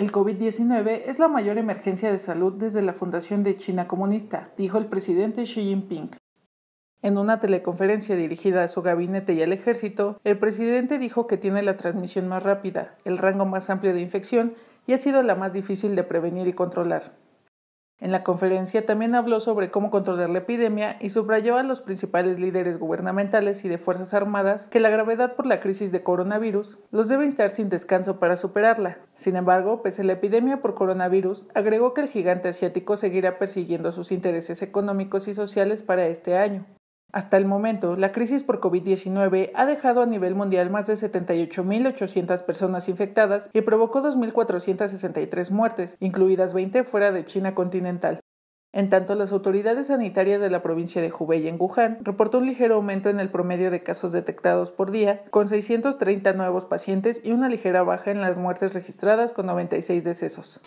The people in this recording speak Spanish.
El COVID-19 es la mayor emergencia de salud desde la fundación de China comunista, dijo el presidente Xi Jinping. En una teleconferencia dirigida a su gabinete y al ejército, el presidente dijo que tiene la transmisión más rápida, el rango más amplio de infección y ha sido la más difícil de prevenir y controlar. En la conferencia también habló sobre cómo controlar la epidemia y subrayó a los principales líderes gubernamentales y de Fuerzas Armadas que la gravedad por la crisis de coronavirus los debe instar sin descanso para superarla. Sin embargo, pese a la epidemia por coronavirus, agregó que el gigante asiático seguirá persiguiendo sus intereses económicos y sociales para este año. Hasta el momento, la crisis por COVID-19 ha dejado a nivel mundial más de 78.800 personas infectadas y provocó 2.463 muertes, incluidas 20 fuera de China continental. En tanto, las autoridades sanitarias de la provincia de Hubei en Wuhan reportó un ligero aumento en el promedio de casos detectados por día, con 630 nuevos pacientes y una ligera baja en las muertes registradas con 96 decesos.